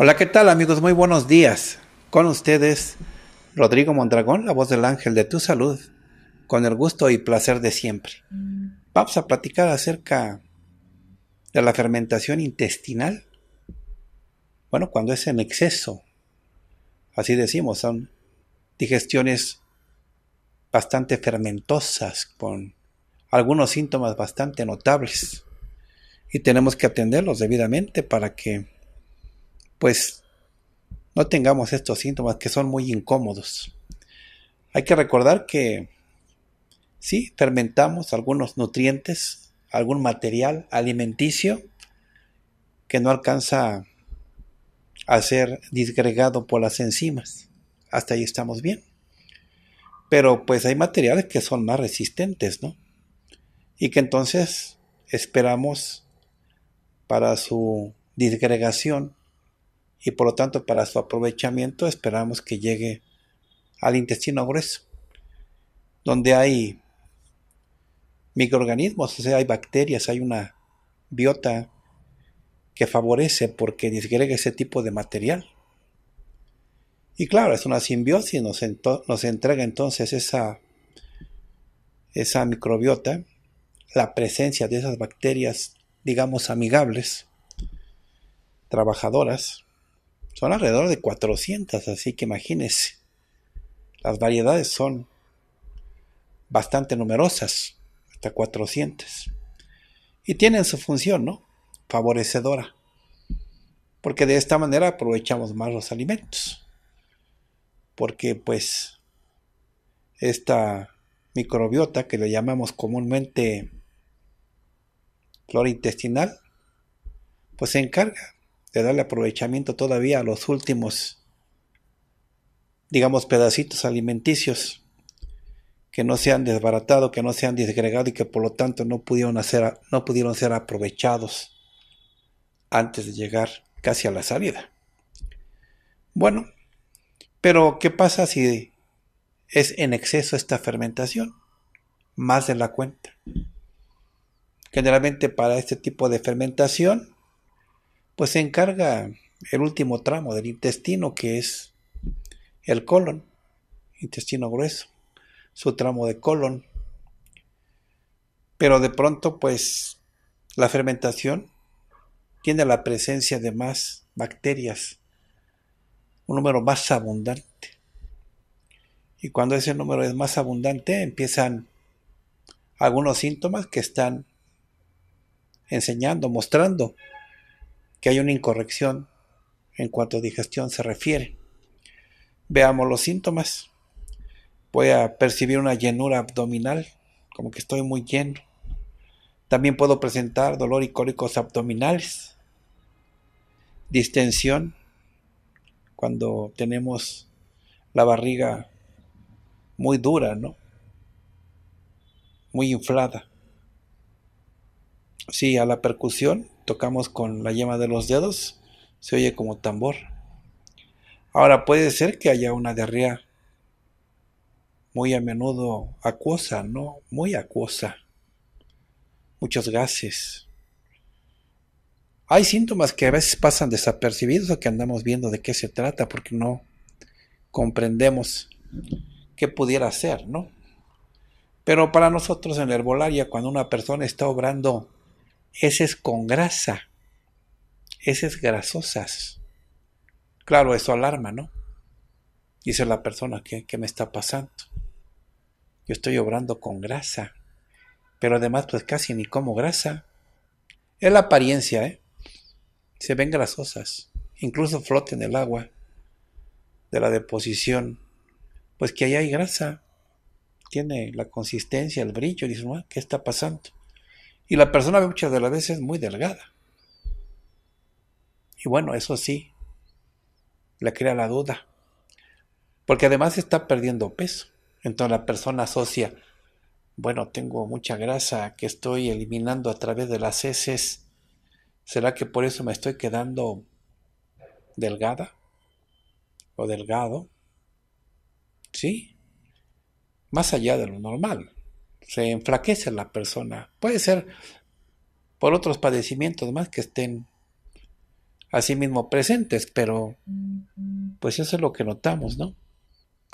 Hola, ¿qué tal amigos? Muy buenos días. Con ustedes, Rodrigo Mondragón, la voz del ángel de tu salud, con el gusto y placer de siempre. Vamos a platicar acerca de la fermentación intestinal. Bueno, cuando es en exceso, así decimos, son digestiones bastante fermentosas, con algunos síntomas bastante notables. Y tenemos que atenderlos debidamente para que pues no tengamos estos síntomas que son muy incómodos. Hay que recordar que si fermentamos algunos nutrientes, algún material alimenticio que no alcanza a ser disgregado por las enzimas. Hasta ahí estamos bien. Pero pues hay materiales que son más resistentes, ¿no? Y que entonces esperamos para su disgregación y por lo tanto para su aprovechamiento esperamos que llegue al intestino grueso, donde hay microorganismos, o sea, hay bacterias, hay una biota que favorece porque disgrega ese tipo de material. Y claro, es una simbiosis, nos, nos entrega entonces esa, esa microbiota, la presencia de esas bacterias, digamos, amigables, trabajadoras, son alrededor de 400, así que imagínense. Las variedades son bastante numerosas, hasta 400. Y tienen su función, ¿no? Favorecedora. Porque de esta manera aprovechamos más los alimentos. Porque pues esta microbiota que le llamamos comúnmente flora intestinal, pues se encarga de darle aprovechamiento todavía a los últimos, digamos, pedacitos alimenticios que no se han desbaratado, que no se han disgregado y que por lo tanto no pudieron, hacer, no pudieron ser aprovechados antes de llegar casi a la salida. Bueno, pero ¿qué pasa si es en exceso esta fermentación? Más de la cuenta. Generalmente para este tipo de fermentación pues se encarga el último tramo del intestino, que es el colon, intestino grueso, su tramo de colon. Pero de pronto, pues, la fermentación tiene la presencia de más bacterias, un número más abundante. Y cuando ese número es más abundante, empiezan algunos síntomas que están enseñando, mostrando que hay una incorrección en cuanto a digestión se refiere. Veamos los síntomas. Voy a percibir una llenura abdominal, como que estoy muy lleno. También puedo presentar dolor y cólicos abdominales, distensión, cuando tenemos la barriga muy dura, ¿no? Muy inflada. Sí, a la percusión tocamos con la yema de los dedos, se oye como tambor. Ahora puede ser que haya una diarrea muy a menudo acuosa, ¿no? Muy acuosa. Muchos gases. Hay síntomas que a veces pasan desapercibidos o que andamos viendo de qué se trata porque no comprendemos qué pudiera ser, ¿no? Pero para nosotros en la herbolaria, cuando una persona está obrando es con grasa, es grasosas. Claro, eso alarma, ¿no? Dice la persona, que me está pasando? Yo estoy obrando con grasa, pero además pues casi ni como grasa. Es la apariencia, ¿eh? Se ven grasosas, incluso flote en el agua de la deposición, pues que ahí hay grasa, tiene la consistencia, el brillo, dice, ah, ¿qué está pasando? Y la persona muchas de las veces es muy delgada. Y bueno, eso sí, le crea la duda. Porque además está perdiendo peso. Entonces la persona asocia, bueno, tengo mucha grasa que estoy eliminando a través de las heces. ¿Será que por eso me estoy quedando delgada? ¿O delgado? ¿Sí? Más allá de lo normal se enflaquece la persona. Puede ser por otros padecimientos más que estén sí mismo presentes, pero pues eso es lo que notamos, ¿no?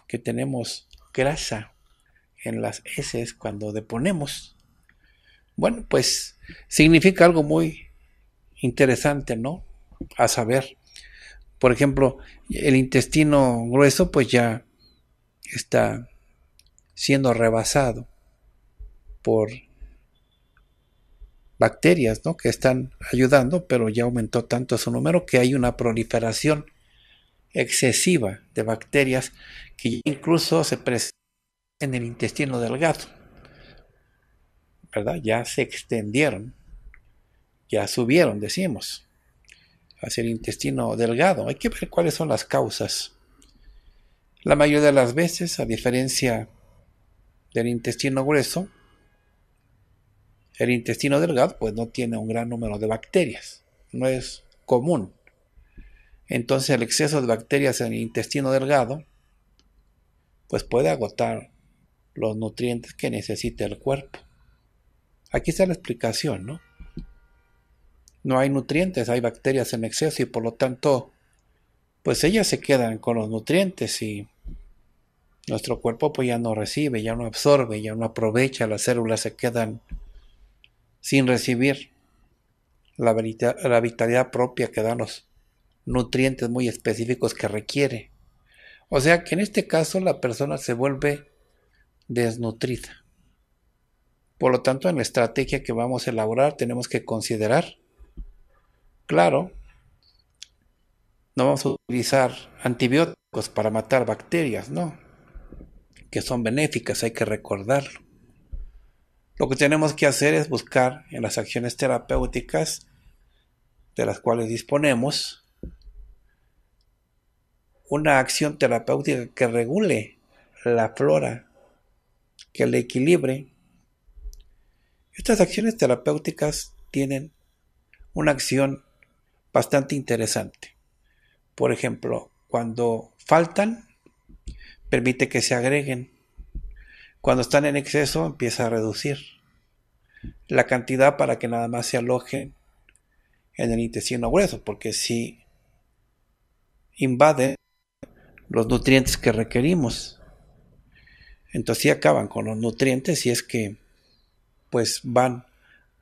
Que tenemos grasa en las heces cuando deponemos. Bueno, pues significa algo muy interesante, ¿no? A saber, por ejemplo, el intestino grueso pues ya está siendo rebasado por bacterias ¿no? que están ayudando, pero ya aumentó tanto su número que hay una proliferación excesiva de bacterias que incluso se presentan en el intestino delgado. ¿Verdad? Ya se extendieron, ya subieron, decimos, hacia el intestino delgado. Hay que ver cuáles son las causas. La mayoría de las veces, a diferencia del intestino grueso, el intestino delgado pues no tiene un gran número de bacterias, no es común. Entonces el exceso de bacterias en el intestino delgado pues puede agotar los nutrientes que necesita el cuerpo. Aquí está la explicación, ¿no? No hay nutrientes, hay bacterias en exceso y por lo tanto, pues ellas se quedan con los nutrientes y nuestro cuerpo pues ya no recibe, ya no absorbe, ya no aprovecha, las células se quedan sin recibir la, vitalidad, propia que dan los nutrientes muy específicos que requiere. O sea que en este caso la persona se vuelve desnutrida. Por lo tanto, en la estrategia que vamos a elaborar tenemos que considerar, claro, no vamos a utilizar antibióticos para matar bacterias, no, que son benéficas, hay que recordarlo. Lo que tenemos que hacer es buscar en las acciones terapéuticas de las cuales disponemos una acción terapéutica que regule la flora, que le equilibre. Estas acciones terapéuticas tienen una acción bastante interesante. Por ejemplo, cuando faltan, permite que se agreguen cuando están en exceso empieza a reducir la cantidad para que nada más se alojen en el intestino grueso, porque si invade los nutrientes que requerimos, entonces sí acaban con los nutrientes y es que pues van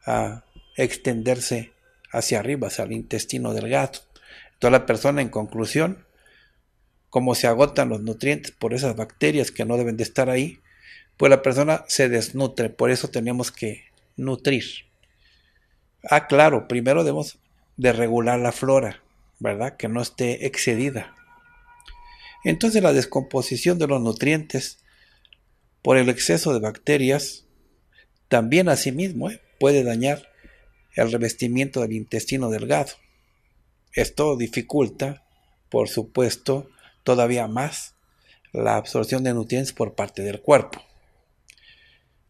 a extenderse hacia arriba, hacia el intestino delgado. Entonces la persona en conclusión, como se agotan los nutrientes por esas bacterias que no deben de estar ahí, pues la persona se desnutre. Por eso tenemos que nutrir. Ah, claro, primero debemos de regular la flora, ¿verdad? Que no esté excedida. Entonces la descomposición de los nutrientes por el exceso de bacterias también asimismo ¿eh? puede dañar el revestimiento del intestino delgado. Esto dificulta, por supuesto, todavía más la absorción de nutrientes por parte del cuerpo.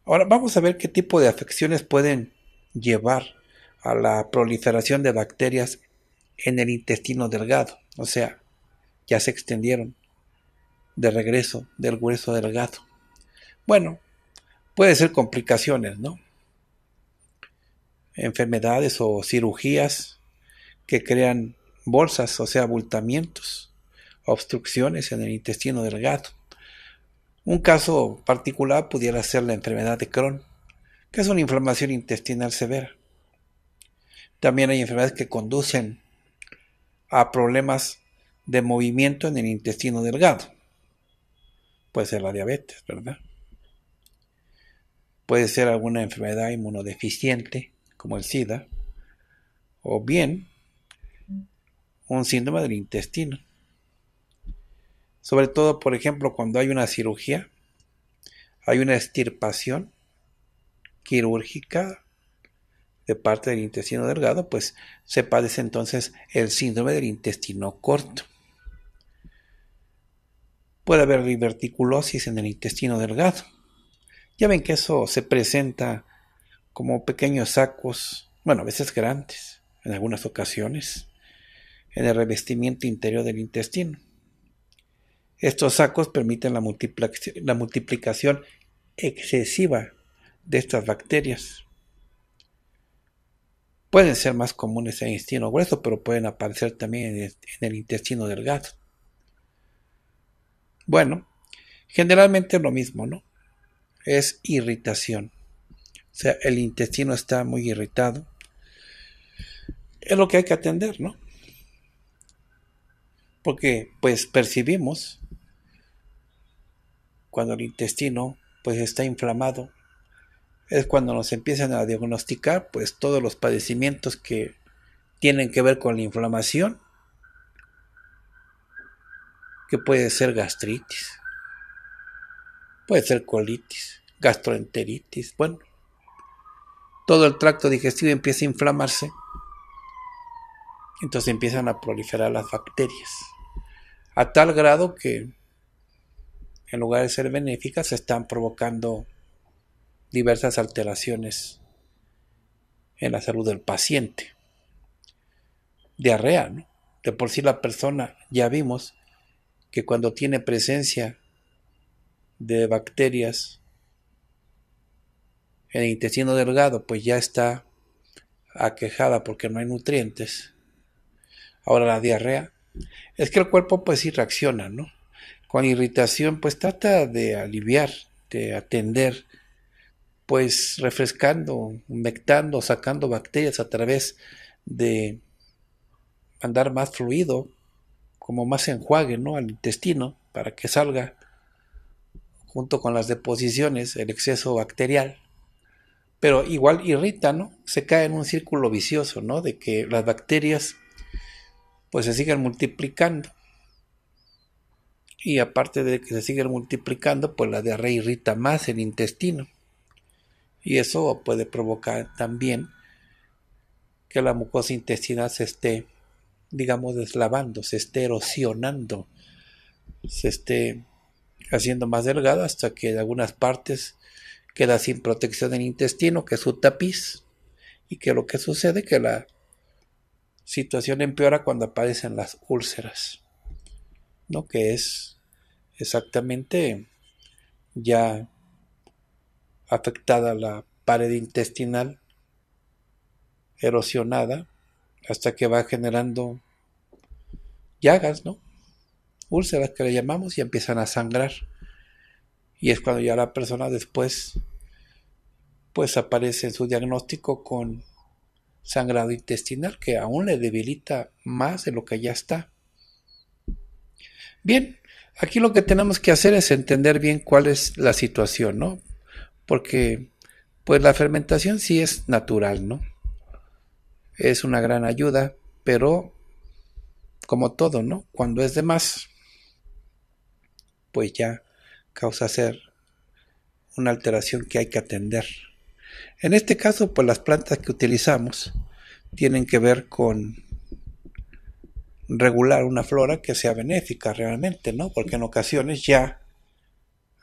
Ahora vamos a ver qué tipo de afecciones pueden llevar a la proliferación de bacterias en el intestino delgado. O sea, ya se extendieron de regreso del hueso delgado. Bueno, puede ser complicaciones, ¿no? Enfermedades o cirugías que crean bolsas, o sea, abultamientos, obstrucciones en el intestino delgado un caso particular pudiera ser la enfermedad de Crohn, que es una inflamación intestinal severa. También hay enfermedades que conducen a problemas de movimiento en el intestino delgado. Puede ser la diabetes, ¿verdad? Puede ser alguna enfermedad inmunodeficiente, como el SIDA, o bien un síndrome del intestino. Sobre todo, por ejemplo, cuando hay una cirugía, hay una extirpación quirúrgica de parte del intestino delgado, pues se padece entonces el síndrome del intestino corto. Puede haber diverticulosis en el intestino delgado. Ya ven que eso se presenta como pequeños sacos, bueno, a veces grandes, en algunas ocasiones, en el revestimiento interior del intestino. Estos sacos permiten la, multiplicación excesiva de estas bacterias. Pueden ser más comunes en el intestino grueso, pero pueden aparecer también en el intestino delgado. Bueno, generalmente lo mismo, ¿no? Es irritación. O sea, el intestino está muy irritado. Es lo que hay que atender, ¿no? Porque pues percibimos cuando el intestino pues está inflamado. Es cuando nos empiezan a diagnosticar pues todos los padecimientos que tienen que ver con la inflamación, que puede ser gastritis, puede ser colitis, gastroenteritis, bueno, todo el tracto digestivo empieza a inflamarse, entonces empiezan a proliferar las bacterias, a tal grado que en lugar de ser benéficas, están provocando diversas alteraciones en la salud del paciente. Diarrea, ¿no? De por sí la persona, ya vimos que cuando tiene presencia de bacterias en el intestino delgado, pues ya está aquejada porque no hay nutrientes. Ahora la diarrea. Es que el cuerpo pues sí reacciona, ¿no? con irritación, pues trata de aliviar, de atender, pues refrescando, humectando, sacando bacterias a través de andar más fluido, como más enjuague, ¿no? Al intestino para que salga junto con las deposiciones el exceso bacterial. Pero igual irrita, ¿no? Se cae en un círculo vicioso, ¿no? De que las bacterias pues se sigan multiplicando y aparte de que se siguen multiplicando, pues la diarrea irrita más el intestino. Y eso puede provocar también que la mucosa intestinal se esté, digamos, deslavando, se esté erosionando, se esté haciendo más delgada hasta que en algunas partes queda sin protección del intestino, que es su tapiz. Y que lo que sucede es que la situación empeora cuando aparecen las úlceras que es exactamente ya afectada la pared intestinal, erosionada, hasta que va generando llagas, ¿no? Úlceras que le llamamos y empiezan a sangrar. Y es cuando ya la persona después, pues aparece en su diagnóstico con sangrado intestinal que aún le debilita más de lo que ya está. Bien, aquí lo que tenemos que hacer es entender bien cuál es la situación, ¿no? Porque pues la fermentación sí es natural, ¿no? Es una gran ayuda, pero como todo, ¿no? Cuando es de más, pues ya causa ser una alteración que hay que atender. En este caso, pues las plantas que utilizamos tienen que ver con regular una flora que sea benéfica realmente, ¿no? Porque en ocasiones ya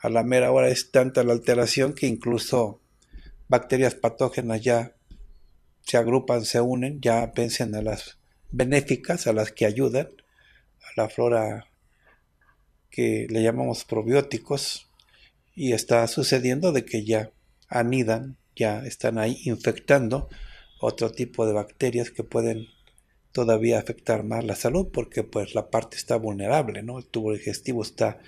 a la mera hora es tanta la alteración que incluso bacterias patógenas ya se agrupan, se unen, ya vencen a las benéficas, a las que ayudan, a la flora que le llamamos probióticos, y está sucediendo de que ya anidan, ya están ahí infectando otro tipo de bacterias que pueden todavía afectar más la salud porque pues la parte está vulnerable, ¿no? El tubo digestivo está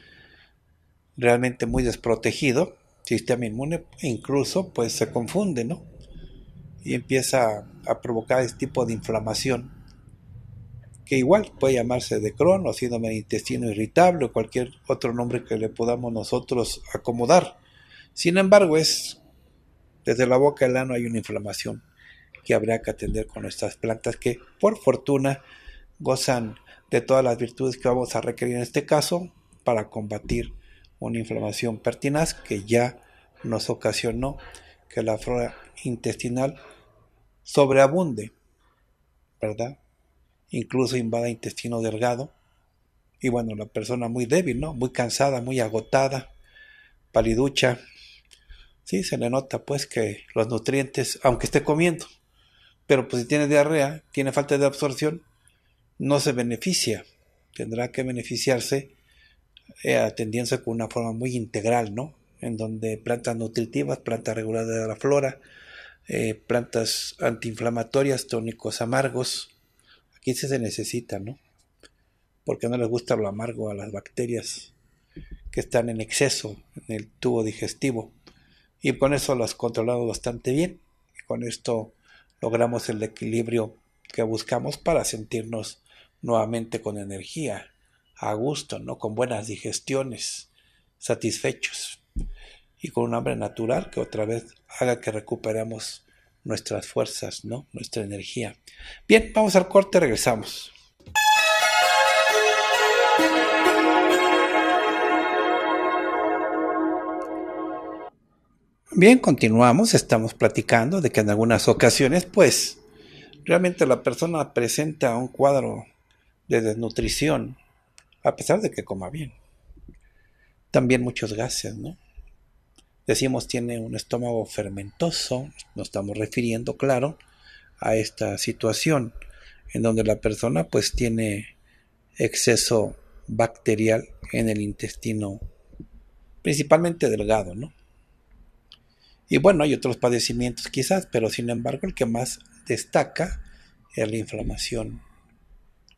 realmente muy desprotegido, sistema inmune incluso pues se confunde, ¿no? Y empieza a provocar este tipo de inflamación que igual puede llamarse de Crohn o síndrome de intestino irritable o cualquier otro nombre que le podamos nosotros acomodar. Sin embargo, es desde la boca al ano hay una inflamación que habría que atender con nuestras plantas que por fortuna gozan de todas las virtudes que vamos a requerir en este caso para combatir una inflamación pertinaz que ya nos ocasionó que la flora intestinal sobreabunde, ¿verdad? Incluso invada intestino delgado. Y bueno, la persona muy débil, ¿no? Muy cansada, muy agotada, paliducha. Sí, se le nota pues que los nutrientes, aunque esté comiendo, pero pues si tiene diarrea, tiene falta de absorción, no se beneficia. Tendrá que beneficiarse eh, atendiéndose con una forma muy integral, ¿no? En donde plantas nutritivas, plantas reguladas de la flora, eh, plantas antiinflamatorias, tónicos amargos. Aquí sí se necesita, ¿no? Porque no les gusta lo amargo a las bacterias que están en exceso en el tubo digestivo. Y con eso has controlado bastante bien. con esto logramos el equilibrio que buscamos para sentirnos nuevamente con energía, a gusto, ¿no? Con buenas digestiones, satisfechos y con un hambre natural que otra vez haga que recuperemos nuestras fuerzas, ¿no? Nuestra energía. Bien, vamos al corte, regresamos. Bien, continuamos, estamos platicando de que en algunas ocasiones, pues, realmente la persona presenta un cuadro de desnutrición, a pesar de que coma bien. También muchos gases, ¿no? Decimos tiene un estómago fermentoso, nos estamos refiriendo, claro, a esta situación en donde la persona pues tiene exceso bacterial en el intestino, principalmente delgado, ¿no? Y bueno, hay otros padecimientos quizás, pero sin embargo el que más destaca es la inflamación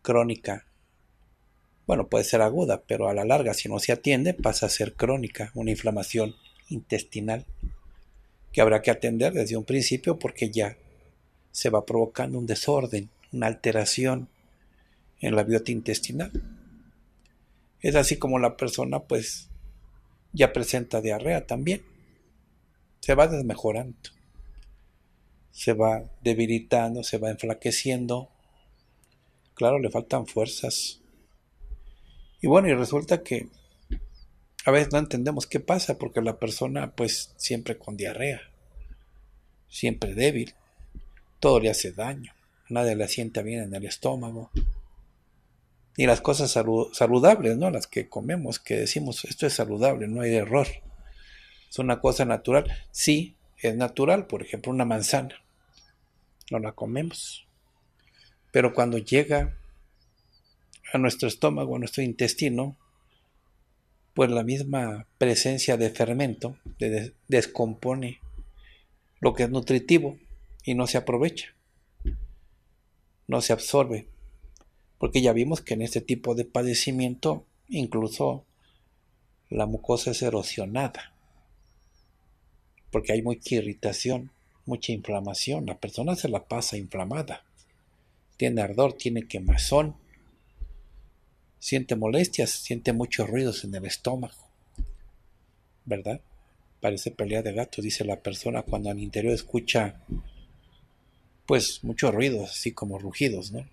crónica. Bueno, puede ser aguda, pero a la larga, si no se atiende, pasa a ser crónica, una inflamación intestinal que habrá que atender desde un principio porque ya se va provocando un desorden, una alteración en la biota intestinal. Es así como la persona pues ya presenta diarrea también se va desmejorando, se va debilitando, se va enflaqueciendo. Claro, le faltan fuerzas. Y bueno, y resulta que a veces no entendemos qué pasa porque la persona pues siempre con diarrea, siempre débil, todo le hace daño, nadie le sienta bien en el estómago. Y las cosas saludables, ¿no? Las que comemos, que decimos, esto es saludable, no hay error es una cosa natural. Sí, es natural, por ejemplo, una manzana. No la comemos. Pero cuando llega a nuestro estómago, a nuestro intestino, pues la misma presencia de fermento descompone lo que es nutritivo y no se aprovecha, no se absorbe, porque ya vimos que en este tipo de padecimiento incluso la mucosa es erosionada porque hay mucha irritación, mucha inflamación. La persona se la pasa inflamada. Tiene ardor, tiene quemazón, siente molestias, siente muchos ruidos en el estómago. ¿Verdad? Parece pelea de gato, dice la persona cuando al interior escucha pues muchos ruidos, así como rugidos, ¿no?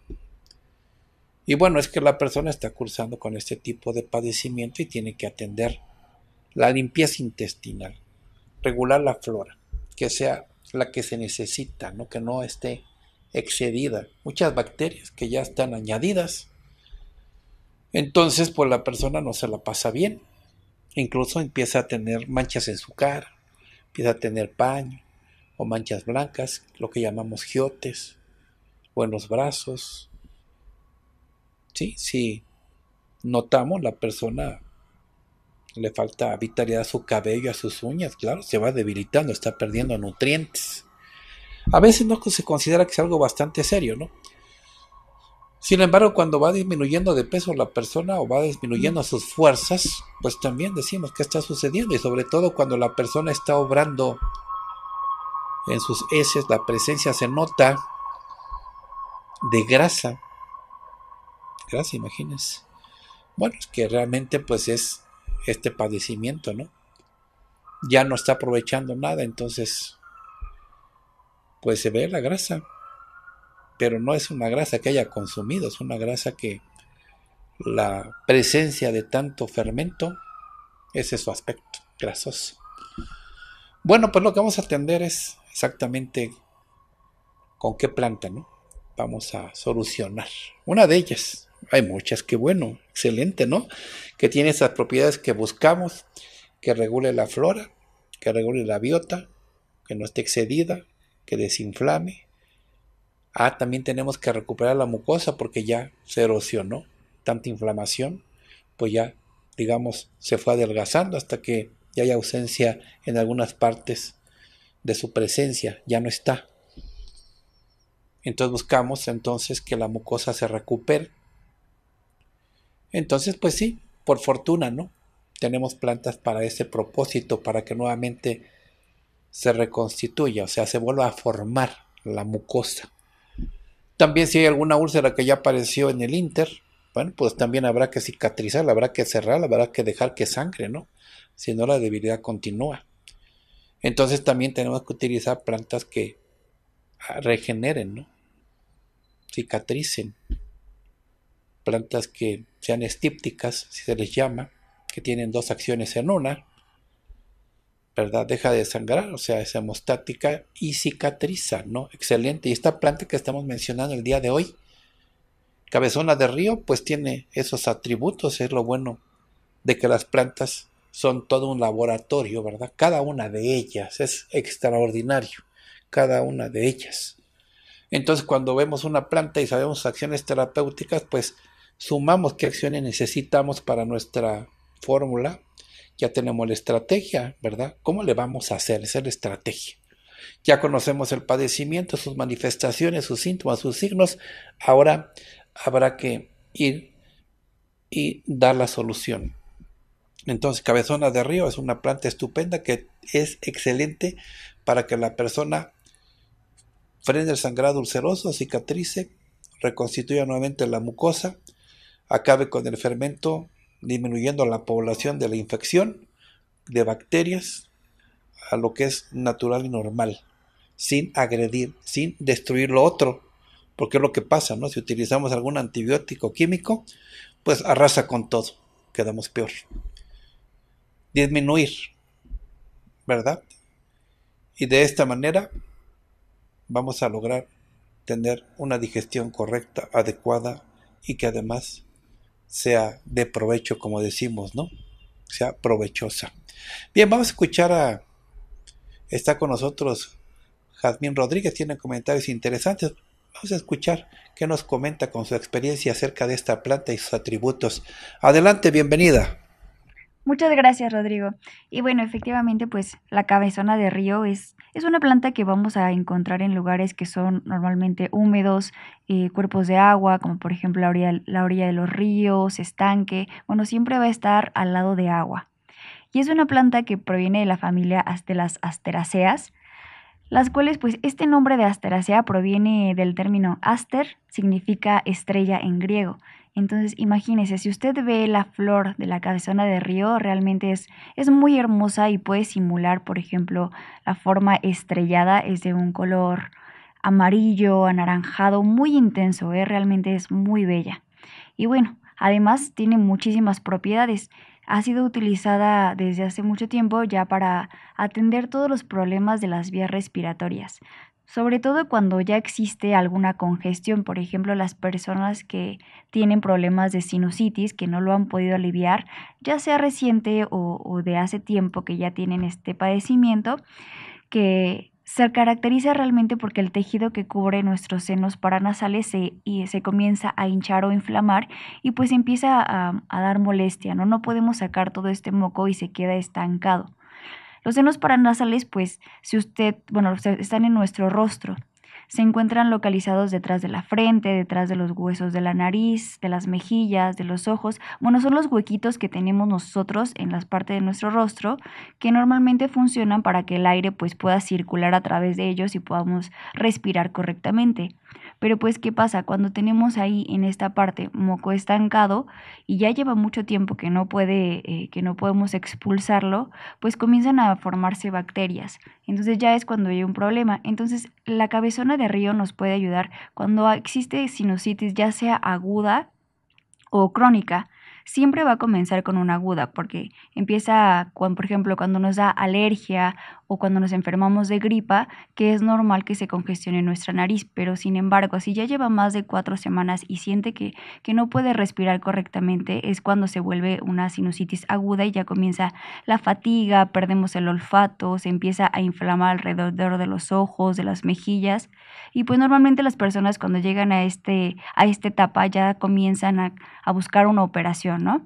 Y bueno, es que la persona está cursando con este tipo de padecimiento y tiene que atender la limpieza intestinal regular la flora, que sea la que se necesita, ¿no? que no esté excedida. Muchas bacterias que ya están añadidas. Entonces, pues la persona no se la pasa bien. Incluso empieza a tener manchas en su cara, empieza a tener paño o manchas blancas, lo que llamamos giotes, o en los brazos. Sí, sí. Notamos, la persona le falta vitalidad a su cabello, a sus uñas, claro, se va debilitando, está perdiendo nutrientes. A veces no se considera que es algo bastante serio, ¿no? Sin embargo, cuando va disminuyendo de peso la persona o va disminuyendo sus fuerzas, pues también decimos que está sucediendo y sobre todo cuando la persona está obrando en sus heces, la presencia se nota de grasa. Grasa, imagínense. Bueno, es que realmente pues es este padecimiento, ¿no? Ya no está aprovechando nada, entonces, pues se ve la grasa, pero no es una grasa que haya consumido, es una grasa que la presencia de tanto fermento, ese es su aspecto grasoso. Bueno, pues lo que vamos a atender es exactamente con qué planta, ¿no? Vamos a solucionar. Una de ellas, hay muchas, qué bueno, excelente, ¿no? Que tiene esas propiedades que buscamos, que regule la flora, que regule la biota, que no esté excedida, que desinflame. Ah, también tenemos que recuperar la mucosa porque ya se erosionó tanta inflamación, pues ya, digamos, se fue adelgazando hasta que ya hay ausencia en algunas partes de su presencia, ya no está. Entonces buscamos entonces que la mucosa se recupere entonces, pues sí, por fortuna, ¿no? Tenemos plantas para ese propósito, para que nuevamente se reconstituya, o sea, se vuelva a formar la mucosa. También si hay alguna úlcera que ya apareció en el Inter, bueno, pues también habrá que cicatrizar, habrá que cerrar, habrá que dejar que sangre, ¿no? Si no, la debilidad continúa. Entonces también tenemos que utilizar plantas que regeneren, ¿no? Cicatricen plantas que sean estípticas, si se les llama, que tienen dos acciones en una, ¿verdad? Deja de sangrar, o sea, es hemostática y cicatriza, ¿no? Excelente. Y esta planta que estamos mencionando el día de hoy, cabezona de río, pues tiene esos atributos, es lo bueno de que las plantas son todo un laboratorio, ¿verdad? Cada una de ellas es extraordinario, cada una de ellas. Entonces, cuando vemos una planta y sabemos acciones terapéuticas, pues sumamos qué acciones necesitamos para nuestra fórmula, ya tenemos la estrategia, ¿verdad? ¿Cómo le vamos a hacer? Esa es la estrategia. Ya conocemos el padecimiento, sus manifestaciones, sus síntomas, sus signos. Ahora habrá que ir y dar la solución. Entonces, Cabezona de Río es una planta estupenda que es excelente para que la persona frene el sangrado ulceroso, cicatrice, reconstituya nuevamente la mucosa, acabe con el fermento, disminuyendo la población de la infección de bacterias a lo que es natural y normal, sin agredir, sin destruir lo otro, porque es lo que pasa, ¿no? Si utilizamos algún antibiótico químico, pues arrasa con todo, quedamos peor. Disminuir, ¿verdad? Y de esta manera vamos a lograr tener una digestión correcta, adecuada y que además sea de provecho, como decimos, ¿no? Sea provechosa. Bien, vamos a escuchar a... Está con nosotros Jazmín Rodríguez, tiene comentarios interesantes. Vamos a escuchar qué nos comenta con su experiencia acerca de esta planta y sus atributos. Adelante, bienvenida. Muchas gracias, Rodrigo. Y bueno, efectivamente, pues la cabezona de río es, una planta que vamos a encontrar en lugares que son normalmente húmedos, eh, cuerpos de agua, como por ejemplo la orilla, de los ríos, estanque. Bueno, siempre va a estar al lado de agua. Y es una planta que proviene de la familia de las asteraceas, las cuales pues este nombre de asteracea proviene del término aster, significa estrella en griego, entonces, imagínese, si usted ve la flor de la cabezona de río, realmente es, muy hermosa y puede simular, por ejemplo, la forma estrellada es de un color amarillo, anaranjado, muy intenso, ¿eh? realmente es muy bella. Y bueno, además tiene muchísimas propiedades. Ha sido utilizada desde hace mucho tiempo ya para atender todos los problemas de las vías respiratorias sobre todo cuando ya existe alguna congestión, por ejemplo, las personas que tienen problemas de sinusitis, que no lo han podido aliviar, ya sea reciente o, de hace tiempo que ya tienen este padecimiento, que se caracteriza realmente porque el tejido que cubre nuestros senos paranasales se, y se comienza a hinchar o inflamar y pues empieza a, a, dar molestia, ¿no? No podemos sacar todo este moco y se queda estancado. Los senos paranasales, pues, si usted, bueno, están en nuestro rostro, se encuentran localizados detrás de la frente, detrás de los huesos de la nariz, de las mejillas, de los ojos. Bueno, son los huequitos que tenemos nosotros en las partes de nuestro rostro que normalmente funcionan para que el aire pues, pueda circular a través de ellos y podamos respirar correctamente. Pero pues, ¿qué pasa? Cuando tenemos ahí en esta parte moco estancado y ya lleva mucho tiempo que no, puede, eh, que no podemos expulsarlo, pues comienzan a formarse bacterias. Entonces ya es cuando hay un problema. Entonces la cabezona de río nos puede ayudar cuando existe sinusitis, ya sea aguda o crónica siempre va a comenzar con una aguda, porque empieza, por ejemplo, cuando nos da alergia o cuando nos enfermamos de gripa, que es normal que se congestione nuestra nariz, pero sin embargo, si ya lleva más de cuatro semanas y siente que, que no puede respirar correctamente, es cuando se vuelve una sinusitis aguda y ya comienza la fatiga, perdemos el olfato, se empieza a inflamar alrededor de los ojos, de las mejillas, y pues normalmente las personas cuando llegan a, este, a esta etapa ya comienzan a, a buscar una operación, ¿no?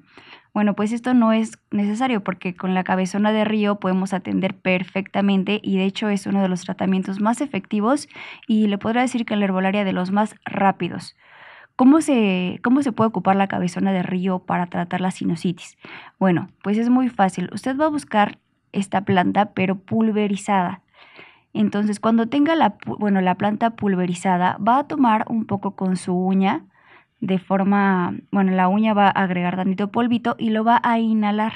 Bueno, pues esto no es necesario porque con la cabezona de río podemos atender perfectamente y de hecho es uno de los tratamientos más efectivos y le podría decir que en la herbolaria de los más rápidos. ¿Cómo se, puede ocupar la cabezona de río para tratar la sinusitis? Bueno, pues es muy fácil. Usted va a buscar esta planta pero pulverizada. Entonces, cuando tenga la, bueno, la planta pulverizada, va a tomar un poco con su uña, de forma, bueno, la uña va a agregar tantito polvito y lo va a inhalar.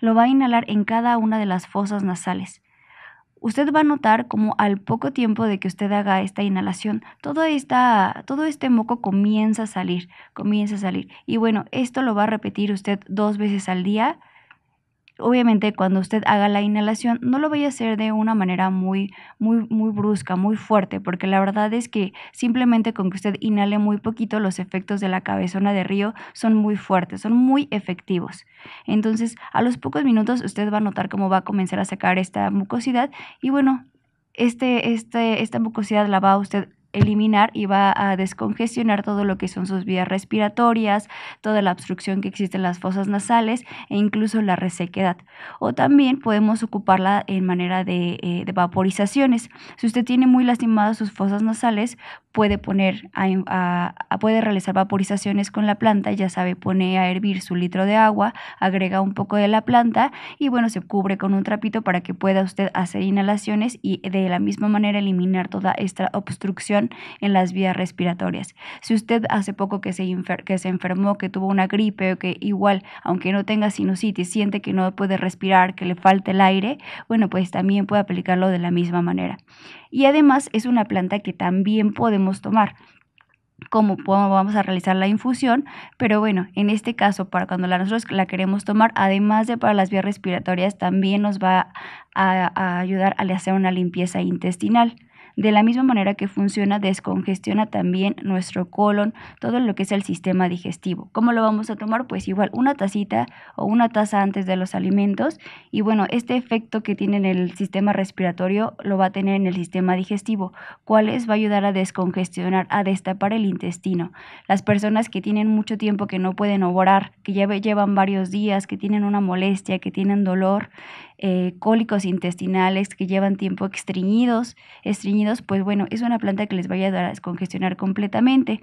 Lo va a inhalar en cada una de las fosas nasales. Usted va a notar como al poco tiempo de que usted haga esta inhalación, todo, todo este moco comienza a salir, comienza a salir. Y bueno, esto lo va a repetir usted dos veces al día obviamente cuando usted haga la inhalación no lo vaya a hacer de una manera muy muy muy brusca, muy fuerte, porque la verdad es que simplemente con que usted inhale muy poquito los efectos de la cabezona de río son muy fuertes, son muy efectivos. Entonces, a los pocos minutos usted va a notar cómo va a comenzar a sacar esta mucosidad y bueno, este, este, esta mucosidad la va a usted eliminar y va a descongestionar todo lo que son sus vías respiratorias, toda la obstrucción que existe en las fosas nasales e incluso la resequedad. O también podemos ocuparla en manera de, eh, vaporizaciones. Si usted tiene muy lastimadas sus fosas nasales, puede poner puede realizar vaporizaciones con la planta, ya sabe, pone a hervir su litro de agua, agrega un poco de la planta y bueno, se cubre con un trapito para que pueda usted hacer inhalaciones y de la misma manera eliminar toda esta obstrucción en las vías respiratorias. Si usted hace poco que se, enfermó, que tuvo una gripe o que igual, aunque no tenga sinusitis, siente que no puede respirar, que le falta el aire, bueno, pues también puede aplicarlo de la misma manera. Y además es una planta que también podemos tomar Como vamos a realizar la infusión, pero bueno, en este caso, para cuando la, nosotros la queremos tomar, además de para las vías respiratorias, también nos va a, a ayudar a hacer una limpieza intestinal. De la misma manera que funciona, descongestiona también nuestro colon, todo lo que es el sistema digestivo. ¿Cómo lo vamos a tomar? Pues igual una tacita o una taza antes de los alimentos. Y bueno, este efecto que tiene en el sistema respiratorio lo va a tener en el sistema digestivo, cuáles va a ayudar a descongestionar, a destapar el intestino. Las personas que tienen mucho tiempo que no pueden obrar, que ya llevan varios días, que tienen una molestia, que tienen dolor, eh, cólicos intestinales que llevan tiempo estreñidos, estreñidos, pues bueno, es una planta que les vaya a, dar a descongestionar completamente.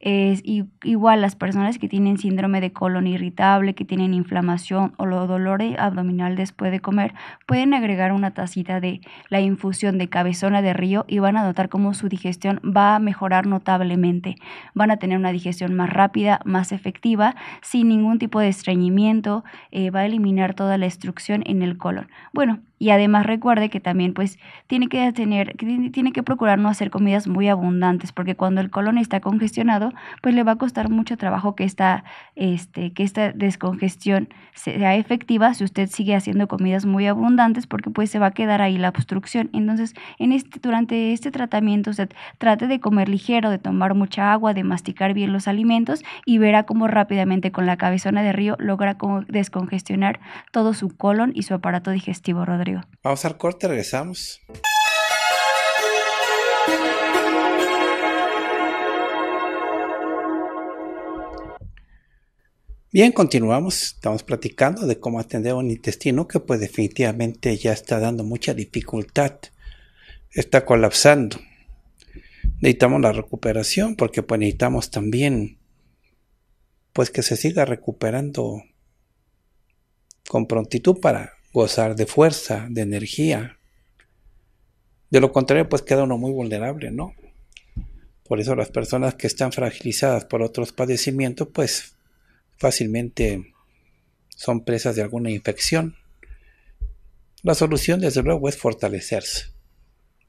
Es igual las personas que tienen síndrome de colon irritable, que tienen inflamación o dolor abdominal después de comer, pueden agregar una tacita de la infusión de cabezona de río y van a notar cómo su digestión va a mejorar notablemente. Van a tener una digestión más rápida, más efectiva, sin ningún tipo de estreñimiento, eh, va a eliminar toda la obstrucción en el colon. Bueno, y además recuerde que también pues tiene que tener, tiene que procurar no hacer comidas muy abundantes, porque cuando el colon está congestionado, pues le va a costar mucho trabajo que esta, este, que esta descongestión sea efectiva si usted sigue haciendo comidas muy abundantes, porque pues se va a quedar ahí la obstrucción. Entonces, en este, durante este tratamiento, usted trate de comer ligero, de tomar mucha agua, de masticar bien los alimentos y verá cómo rápidamente con la cabezona de río logra descongestionar todo su colon y su aparato digestivo, Rodríguez. Vamos al corte, regresamos. Bien, continuamos. Estamos platicando de cómo atender un intestino que pues definitivamente ya está dando mucha dificultad. Está colapsando. Necesitamos la recuperación porque pues necesitamos también pues que se siga recuperando con prontitud para gozar de fuerza, de energía. De lo contrario, pues queda uno muy vulnerable, ¿no? Por eso las personas que están fragilizadas por otros padecimientos, pues fácilmente son presas de alguna infección. La solución, desde luego, es fortalecerse.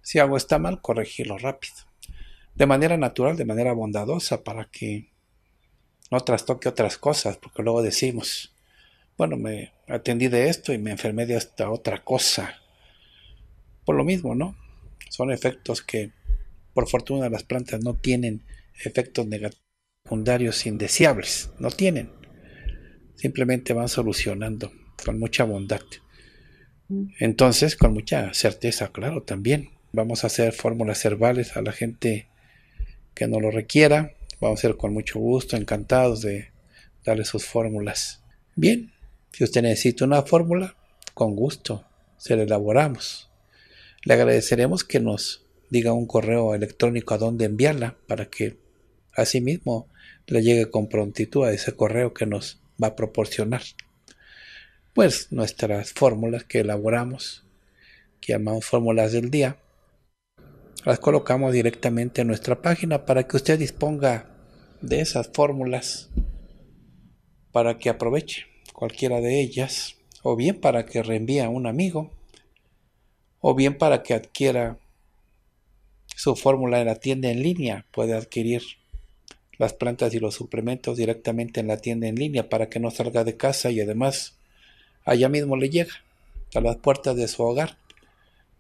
Si algo está mal, corregirlo rápido. De manera natural, de manera bondadosa, para que no trastoque otras cosas, porque luego decimos, bueno, me atendí de esto y me enfermé de esta otra cosa. Por lo mismo, ¿no? Son efectos que, por fortuna, las plantas no tienen efectos negativos secundarios indeseables. No tienen. Simplemente van solucionando con mucha bondad. Mm. Entonces, con mucha certeza, claro, también. Vamos a hacer fórmulas herbales a la gente que no lo requiera. Vamos a ser con mucho gusto, encantados de darle sus fórmulas. Bien, si usted necesita una fórmula, con gusto, se la elaboramos. Le agradeceremos que nos diga un correo electrónico a dónde enviarla para que asimismo le llegue con prontitud a ese correo que nos va a proporcionar. Pues nuestras fórmulas que elaboramos, que llamamos fórmulas del día, las colocamos directamente en nuestra página para que usted disponga de esas fórmulas para que aproveche cualquiera de ellas, o bien para que reenvíe a un amigo, o bien para que adquiera su fórmula en la tienda en línea, puede adquirir las plantas y los suplementos directamente en la tienda en línea para que no salga de casa y además allá mismo le llega a las puertas de su hogar.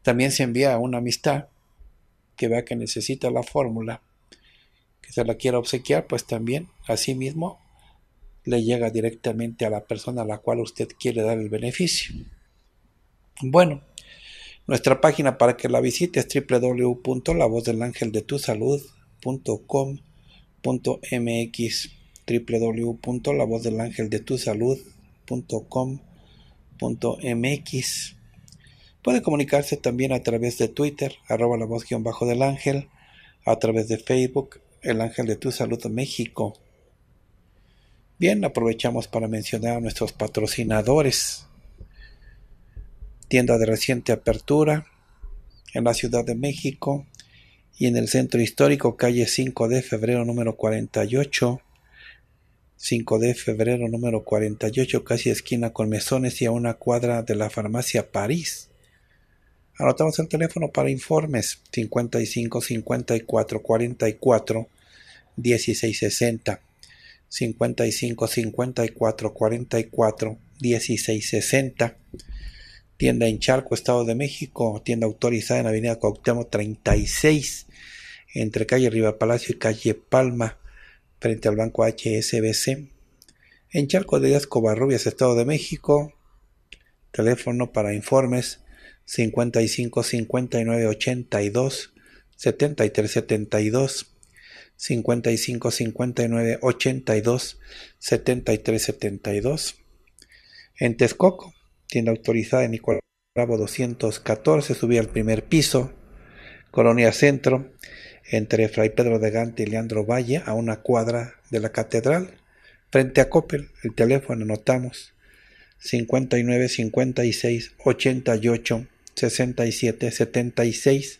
También se envía a una amistad que vea que necesita la fórmula, que se la quiera obsequiar, pues también así mismo le llega directamente a la persona a la cual usted quiere dar el beneficio. Bueno, nuestra página para que la visite es www.lavozdelangeldetusalud.com.mx www.lavozdelangeldetusalud.com.mx Puede comunicarse también a través de Twitter, arroba la voz-del ángel, a través de Facebook, el ángel de tu salud México, Bien, aprovechamos para mencionar a nuestros patrocinadores. Tienda de reciente apertura en la Ciudad de México y en el centro histórico, calle 5 de febrero número 48. 5 de febrero número 48, casi esquina con mesones y a una cuadra de la farmacia París. Anotamos el teléfono para informes 55 54 44 1660. 55 54 44 16 60. Tienda en Charco, Estado de México. Tienda autorizada en Avenida Cuauhtémoc 36, entre calle Riva Palacio y calle Palma, frente al Banco HSBC. En Charco de Covarrubias, Estado de México. Teléfono para informes 55 59 82 73 72 55 59 82 73 72. En Texcoco, tienda autorizada en Nicolás Bravo 214, subí al primer piso, Colonia Centro, entre Fray Pedro de Gante y Leandro Valle, a una cuadra de la catedral, frente a Coppel, el teléfono notamos 59 56 88 67 76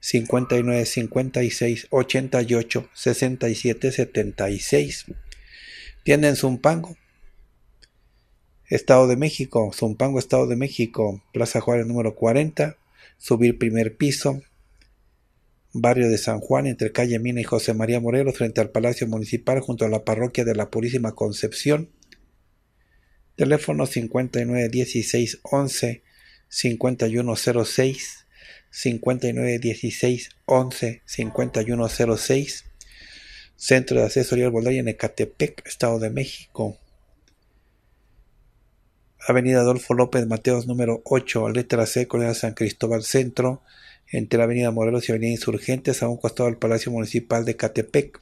59 56 88 67 76. Tienda Zumpango, Estado de México, Zumpango, Estado de México, Plaza Juárez número 40, subir primer piso, barrio de San Juan, entre calle Mina y José María Morelos, frente al Palacio Municipal, junto a la parroquia de la Purísima Concepción. Teléfono 59 16 11 5106 59 16 11 51 Centro de Asesoría Arbolaria en Ecatepec, Estado de México. Avenida Adolfo López Mateos, número 8, letra C, Colonia San Cristóbal Centro, entre la Avenida Morelos y Avenida Insurgentes, a un costado del Palacio Municipal de Ecatepec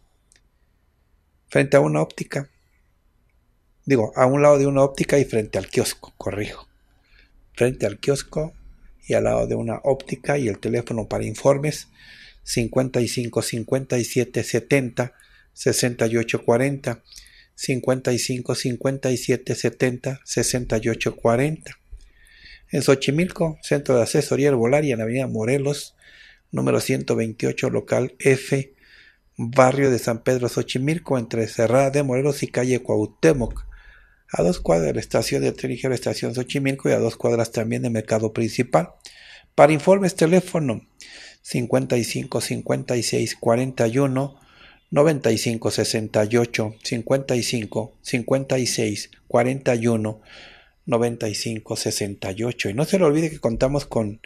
frente a una óptica. Digo, a un lado de una óptica y frente al kiosco, corrijo. Frente al kiosco y al lado de una óptica y el teléfono para informes 55 57 70 68 40 55 57 70 68 40 en Xochimilco, Centro de Asesoría Herbolaria en Avenida Morelos, número 128, local F, barrio de San Pedro Xochimilco, entre Cerrada de Morelos y calle Cuauhtémoc a dos cuadras de la estación de tren Estación Xochimilco y a dos cuadras también de mercado principal. Para informes, teléfono 55 56 41 95 68 55 56 41 95 68. Y no se le olvide que contamos con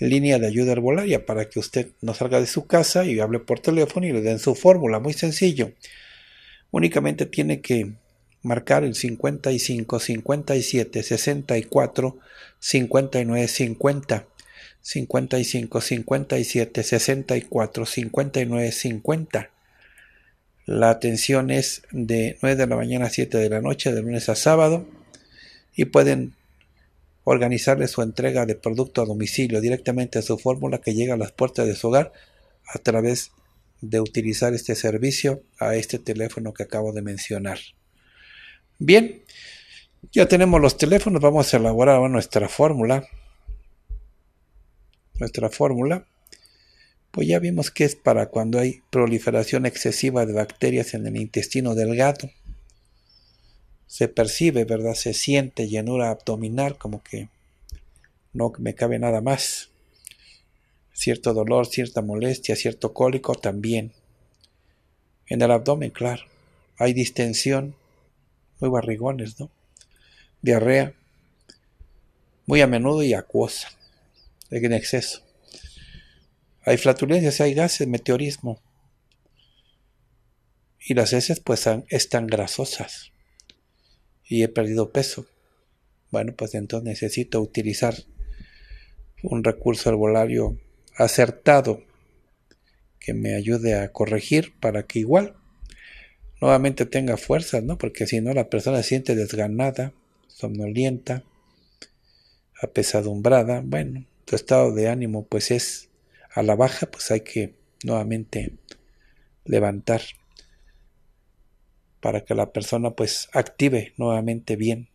línea de ayuda herbolaria, para que usted no salga de su casa y hable por teléfono y le den su fórmula. Muy sencillo. Únicamente tiene que marcar el 55, 57, 64, 59, 50. 55, 57, 64, 59, 50. La atención es de 9 de la mañana a 7 de la noche, de lunes a sábado. Y pueden organizarle su entrega de producto a domicilio directamente a su fórmula que llega a las puertas de su hogar a través de utilizar este servicio a este teléfono que acabo de mencionar. Bien, ya tenemos los teléfonos, vamos a elaborar nuestra fórmula. Nuestra fórmula. Pues ya vimos que es para cuando hay proliferación excesiva de bacterias en el intestino delgado. Se percibe, ¿verdad? Se siente llenura abdominal, como que no me cabe nada más. Cierto dolor, cierta molestia, cierto cólico también. En el abdomen, claro. Hay distensión, barrigones, ¿no? Diarrea, muy a menudo y acuosa, en exceso. Hay flatulencias, hay gases, meteorismo. Y las heces pues están grasosas. Y he perdido peso. Bueno, pues entonces necesito utilizar un recurso herbolario acertado que me ayude a corregir para que igual nuevamente tenga fuerzas, ¿no? Porque si no, la persona se siente desganada, somnolienta, apesadumbrada. Bueno, tu estado de ánimo pues es a la baja, pues hay que nuevamente levantar para que la persona pues active nuevamente bien,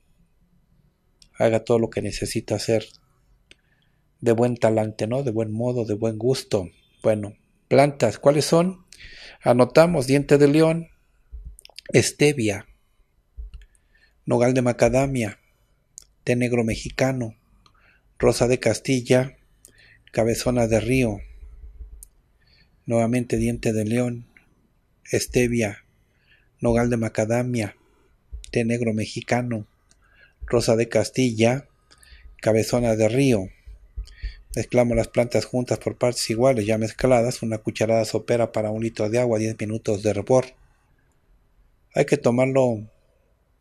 haga todo lo que necesita hacer de buen talante, ¿no? De buen modo, de buen gusto. Bueno, plantas, ¿cuáles son? Anotamos diente de león, Estevia, nogal de macadamia, té negro mexicano, rosa de castilla, cabezona de río, nuevamente diente de león, estevia, nogal de macadamia, té negro mexicano, rosa de castilla, cabezona de río. Mezclamos las plantas juntas por partes iguales, ya mezcladas, una cucharada sopera para un litro de agua, 10 minutos de hervor hay que tomarlo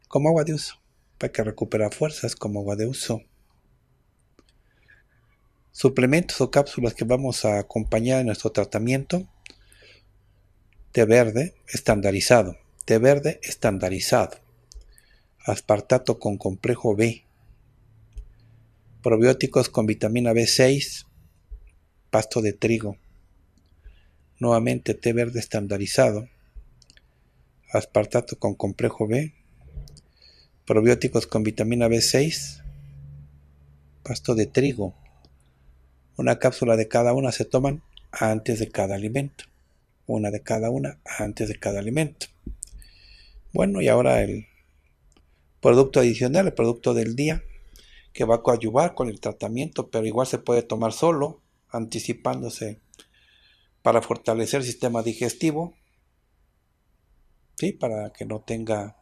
como agua de uso, para que recupera fuerzas como agua de uso. Suplementos o cápsulas que vamos a acompañar en nuestro tratamiento. Té verde estandarizado. Té verde estandarizado. Aspartato con complejo B. Probióticos con vitamina B6. Pasto de trigo. Nuevamente té verde estandarizado aspartato con complejo B, probióticos con vitamina B6, pasto de trigo. Una cápsula de cada una se toman antes de cada alimento. Una de cada una antes de cada alimento. Bueno, y ahora el producto adicional, el producto del día, que va a coadyuvar con el tratamiento, pero igual se puede tomar solo, anticipándose para fortalecer el sistema digestivo para que no tenga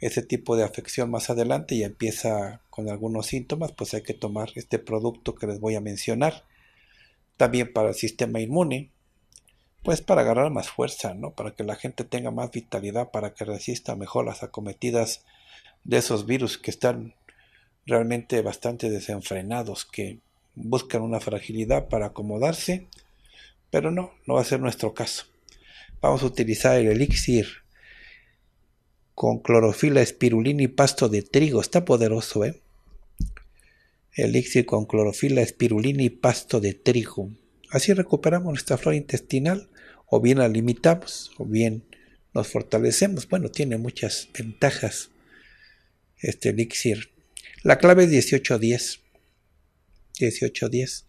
ese tipo de afección más adelante y empieza con algunos síntomas, pues hay que tomar este producto que les voy a mencionar. También para el sistema inmune, pues para agarrar más fuerza, ¿no? Para que la gente tenga más vitalidad, para que resista mejor las acometidas de esos virus que están realmente bastante desenfrenados, que buscan una fragilidad para acomodarse, pero no, no va a ser nuestro caso. Vamos a utilizar el elixir con clorofila, espirulina y pasto de trigo. Está poderoso, ¿eh? Elixir con clorofila, espirulina y pasto de trigo. Así recuperamos nuestra flora intestinal o bien la limitamos o bien nos fortalecemos. Bueno, tiene muchas ventajas este elixir. La clave es 1810. 1810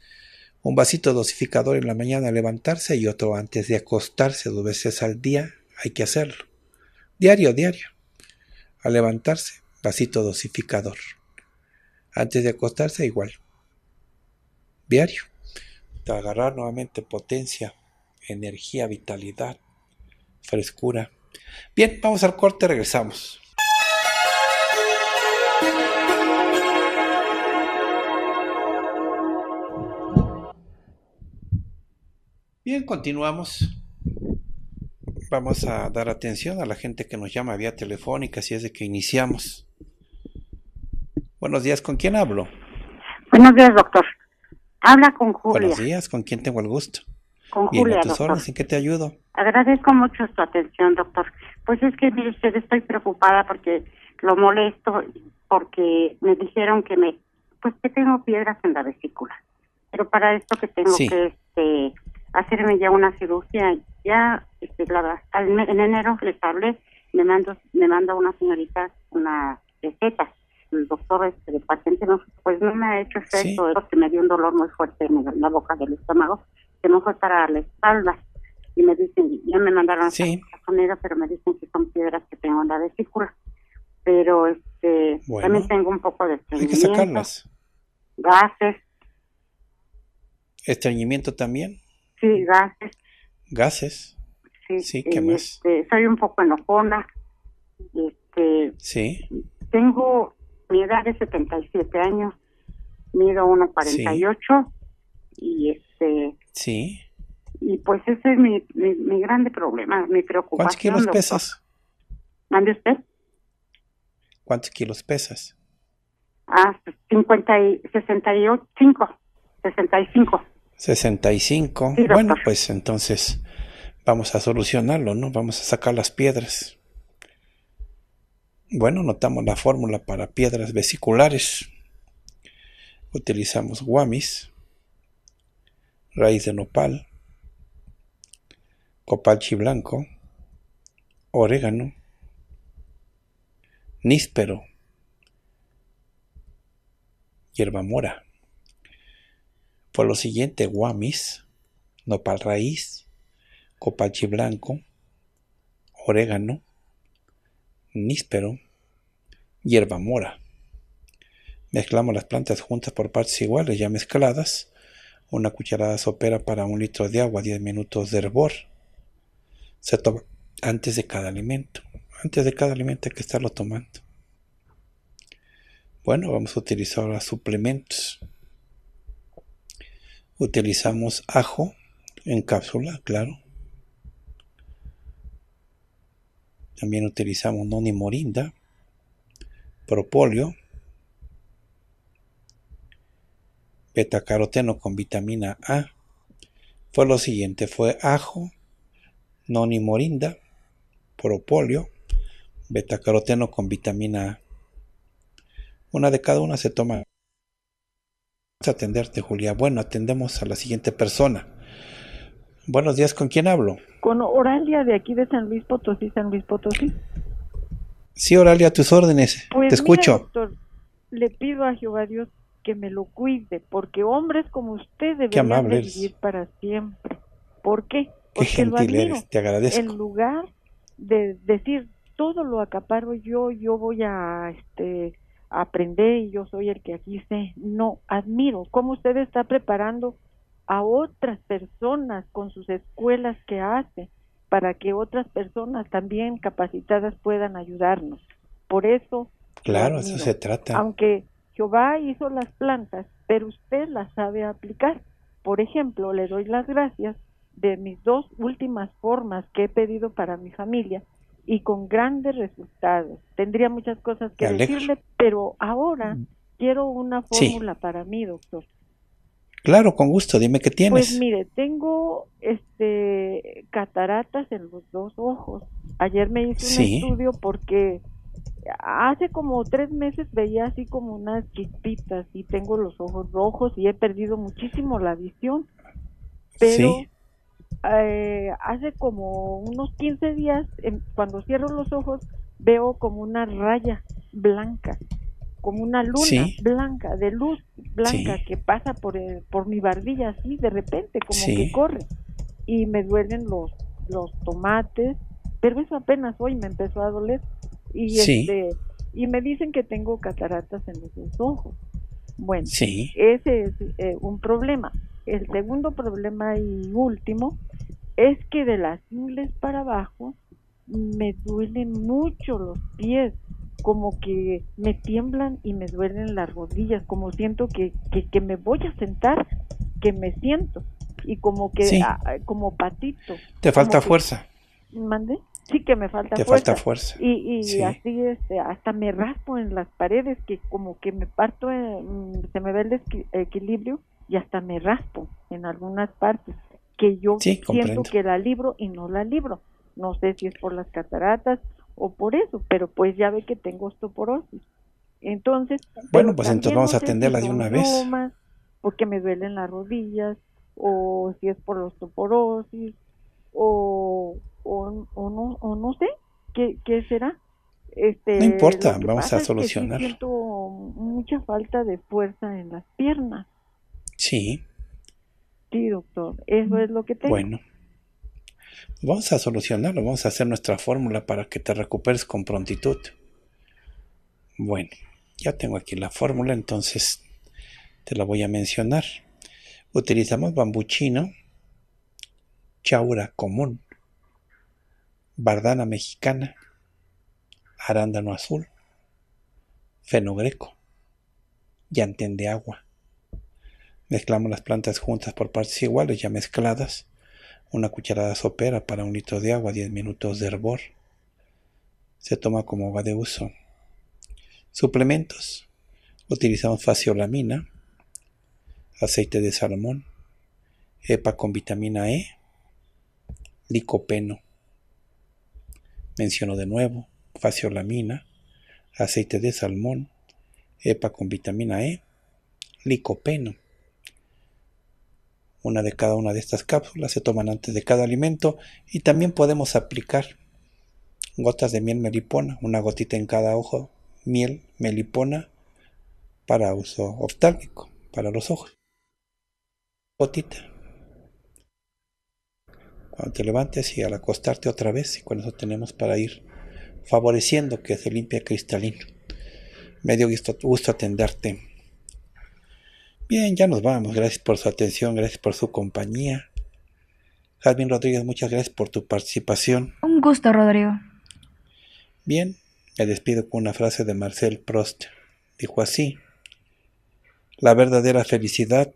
un vasito dosificador en la mañana al levantarse y otro antes de acostarse dos veces al día, hay que hacerlo. Diario, diario. Al levantarse, vasito dosificador. Antes de acostarse, igual. Diario. Para agarrar nuevamente potencia, energía, vitalidad, frescura. Bien, vamos al corte, regresamos. Bien, continuamos. Vamos a dar atención a la gente que nos llama vía telefónica, si es de que iniciamos. Buenos días, ¿con quién hablo? Buenos días, doctor. Habla con Julia. Buenos días, ¿con quién tengo el gusto? Con Bien, Julia, tus ¿en qué te ayudo? Agradezco mucho su atención, doctor. Pues es que, mire usted, estoy preocupada porque lo molesto, porque me dijeron que me, pues que tengo piedras en la vesícula. Pero para esto que tengo que hacerme ya una cirugía. Ya, este, en enero les hablé, me mando, me manda una señorita una receta. El doctor, este, el paciente, no, pues no me ha hecho efecto, porque me dio un dolor muy fuerte en la boca del estómago, que no fue para la espalda. Y me dicen, ya me mandaron a pero me dicen que son piedras que tengo en la vesícula. Pero este, también tengo un poco de Hay que sacarlas. Gases. ¿Estreñimiento también? Sí, gases. ¿Gases? Sí. ¿qué eh, más? Este, soy un poco enojona. Este, sí. Tengo, mi edad es 77 años, mido 1,48 sí. y este... Sí. Y pues ese es mi, mi, grande problema, mi preocupación. ¿Cuántos kilos pesas? ¿Mande usted? ¿Cuántos kilos pesas? Ah, 50 y y 65. 65. bueno, pues. pues entonces vamos a solucionarlo, ¿no? Vamos a sacar las piedras. Bueno, notamos la fórmula para piedras vesiculares. Utilizamos guamis, raíz de nopal, copalchi blanco, orégano, níspero, hierba mora. Por lo siguiente, guamis, nopal raíz, copachi blanco, orégano, níspero, hierba mora. Mezclamos las plantas juntas por partes iguales ya mezcladas. Una cucharada sopera para un litro de agua, 10 minutos de hervor. Se toma antes de cada alimento. Antes de cada alimento hay que estarlo tomando. Bueno, vamos a utilizar los suplementos utilizamos ajo en cápsula, claro. También utilizamos noni morinda, propóleo, betacaroteno con vitamina A. Fue lo siguiente, fue ajo, noni morinda, propóleo, betacaroteno con vitamina A. Una de cada una se toma atenderte, Julia. Bueno, atendemos a la siguiente persona. Buenos días, ¿con quién hablo? Con Oralia de aquí de San Luis Potosí, San Luis Potosí. Sí, Oralia, a tus órdenes. Te pues escucho. le pido a Jehová Dios que me lo cuide, porque hombres como usted deberían seguir vivir para siempre. ¿Por qué? Porque qué gentil te agradezco. En lugar de decir todo lo acaparo yo, yo voy a este aprende y yo soy el que aquí sé. No, admiro cómo usted está preparando a otras personas con sus escuelas que hace para que otras personas también capacitadas puedan ayudarnos. Por eso... Claro, eso se trata. Aunque Jehová hizo las plantas, pero usted las sabe aplicar. Por ejemplo, le doy las gracias de mis dos últimas formas que he pedido para mi familia, y con grandes resultados. Tendría muchas cosas que decirle, pero ahora mm. quiero una fórmula para mí, doctor. Claro, con gusto, dime qué pues tienes. Pues mire, tengo este cataratas en los dos ojos. Ayer me hice un estudio porque hace como tres meses veía así como unas chispitas y tengo los ojos rojos y he perdido muchísimo la visión. sí. Eh, hace como unos 15 días, em, cuando cierro los ojos, veo como una raya blanca, como una luna blanca, de luz blanca que pasa por, por mi barbilla así de repente, como que corre. Y me duelen los, los tomates, pero eso apenas hoy me empezó a doler. Y, este, y me dicen que tengo cataratas en los ojos. Bueno, ese es eh, un problema. El segundo problema y último es que de las ingles para abajo me duelen mucho los pies, como que me tiemblan y me duelen las rodillas, como siento que, que, me voy a sentar, que me siento y como que ah, como patito. Te falta fuerza. ¿Mande? Sí que me falta Te falta fuerza. Y, y así este, hasta me raspo en las paredes que como que me parto, eh, mm, se me ve el equilibrio y hasta me raspo en algunas partes que yo siento que la libro y no la libro. No sé si es por las cataratas o por eso, pero pues ya ve que tengo osteoporosis. Entonces, bueno, pues entonces vamos a atenderla de una vez. Porque me duelen las rodillas, o si es por la osteoporosis, o, o, no, o no sé qué, será. Este, no importa, vamos a solucionar. siento mucha falta de fuerza en las piernas Sí. Sí, doctor, eso es lo que tengo. Bueno, vamos a solucionarlo, vamos a hacer nuestra fórmula para que te recuperes con prontitud. Bueno, ya tengo aquí la fórmula, entonces te la voy a mencionar. Utilizamos bambuchino, chaura común, bardana mexicana, arándano azul, fenogreco, llantén de agua, Mezclamos las plantas juntas por partes iguales, ya mezcladas. Una cucharada sopera para un litro de agua, 10 minutos de hervor. Se toma como va de uso. Suplementos. Utilizamos faciolamina, aceite de salmón, EPA con vitamina E, licopeno. Menciono de nuevo, faciolamina, aceite de salmón, EPA con vitamina E, licopeno. Una de cada una de estas cápsulas se toman antes de cada alimento y también podemos aplicar gotas de miel melipona, una gotita en cada ojo, miel melipona para uso oftálmico, para los ojos. Gotita. Cuando te levantes y al acostarte otra vez, y con eso tenemos para ir favoreciendo que se limpie cristalino. medio gusto, gusto atenderte. Bien, ya nos vamos. Gracias por su atención, gracias por su compañía. Jasmine Rodríguez, muchas gracias por tu participación. Un gusto, Rodrigo. Bien, me despido con una frase de Marcel Prost. Dijo así, la verdadera felicidad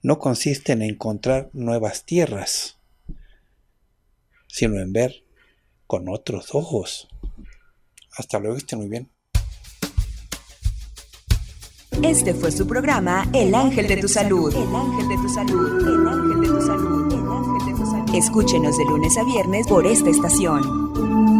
no consiste en encontrar nuevas tierras, sino en ver con otros ojos. Hasta luego, estén muy bien. Este fue su programa El Ángel de tu Salud. de Salud. Escúchenos de lunes a viernes por esta estación.